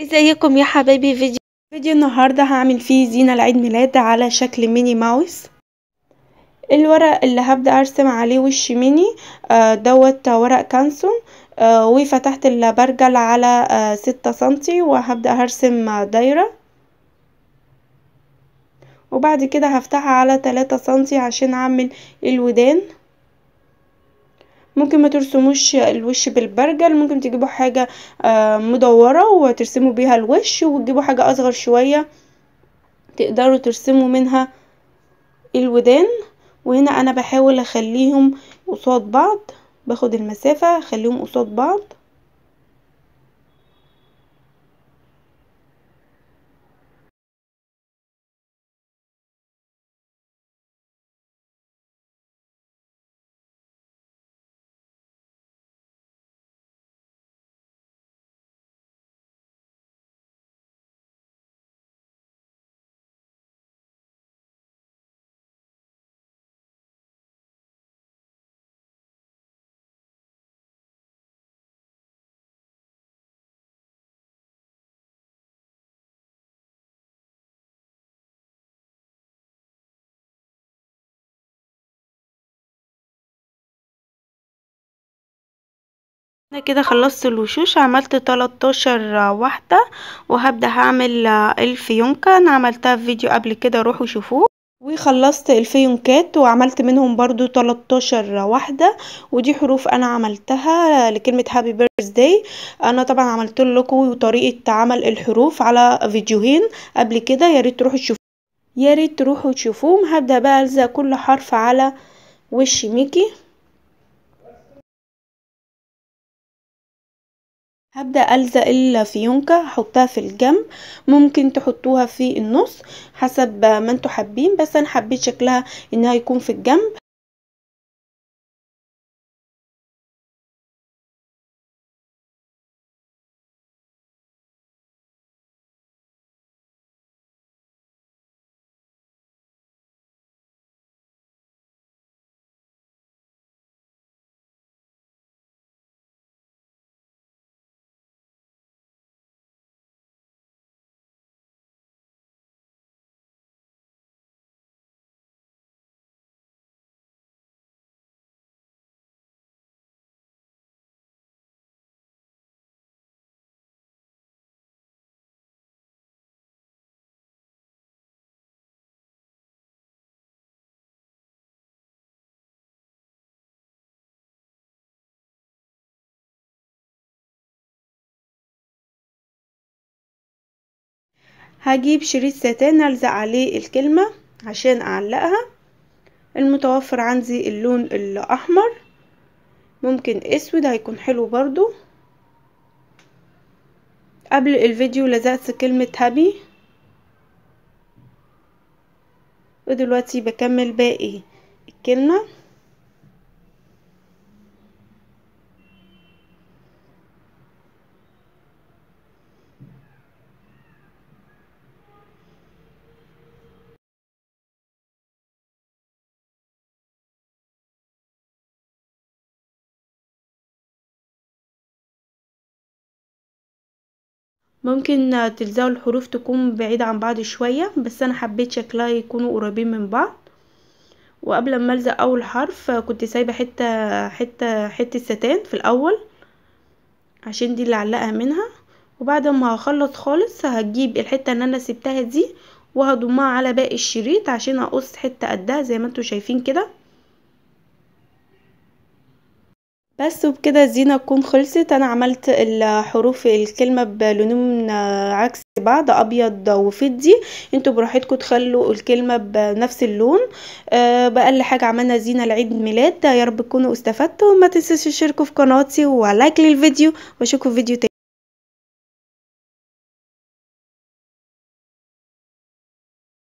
ازيكم يا حبايبي فيديو فيديو النهاردة هعمل فيه زينة لعيد ميلاد على شكل ميني ماوس الورق اللي هبدأ ارسم عليه وش ميني آه، دوت ورق كانسون آه، وفتحت البرجل على آه، ستة سنتي وهبدأ هرسم دايرة وبعد كده هفتحها على تلاتة سنتي عشان اعمل الودان ممكن ما ترسموش الوش بالبرجل ممكن تجيبوا حاجة آه، مدورة وترسموا بيها الوش وتجيبوا حاجة اصغر شوية تقدروا ترسموا منها الودان وهنا انا بحاول اخليهم قصاد بعض باخد المسافة اخليهم قصاد بعض انا كده خلصت الوشوش عملت 13 واحدة وهبدأ هعمل الفيونكة انا عملتها في فيديو قبل كده روحوا شوفوه وخلصت الفيونكات وعملت منهم برضو 13 واحدة ودي حروف انا عملتها لكلمة هابي بيرث داي انا طبعا عملت لكم طريقة عمل الحروف على فيديوهين قبل كده ياريت تروحوا تشوفوه ياريت تروحوا تشوفوهم هبدأ بقى الزق كل حرف على وش ميكي هبدأ ألزق الفيونكة احطها في الجنب ممكن تحطوها في النص حسب ما انتوا حابين بس انا حبيت شكلها انها يكون في الجنب هجيب شريط ستان الزق عليه الكلمة عشان اعلقها المتوفر عندي اللون الاحمر ممكن اسود هيكون حلو برضو قبل الفيديو لزقت كلمة هابي ودلوقتي بكمل باقي الكلمة ممكن تلزقوا الحروف تكون بعيدة عن بعض شوية بس انا حبيت شكلها يكونوا قريبين من بعض وقبل ما الزق اول حرف كنت سايبة حتة حتة حتة ستان في الاول عشان دي اللي علقها منها وبعد ما هخلص خالص هجيب الحتة اللي انا سبتها دي وهضمها على باقي الشريط عشان اقص حتة قدها زي ما انتوا شايفين كده بس وبكده الزينة تكون خلصت انا عملت الحروف الكلمة بلونين عكس بعض ابيض وفدي انتوا براحتكم تخلوا الكلمة بنفس اللون بقل آه، بأقل حاجة عملنا زينة لعيد ميلاد يا رب تكونوا استفدتوا ما تنسوش تشتركوا في قناتي ولايك للفيديو واشوفكم في فيديو تاني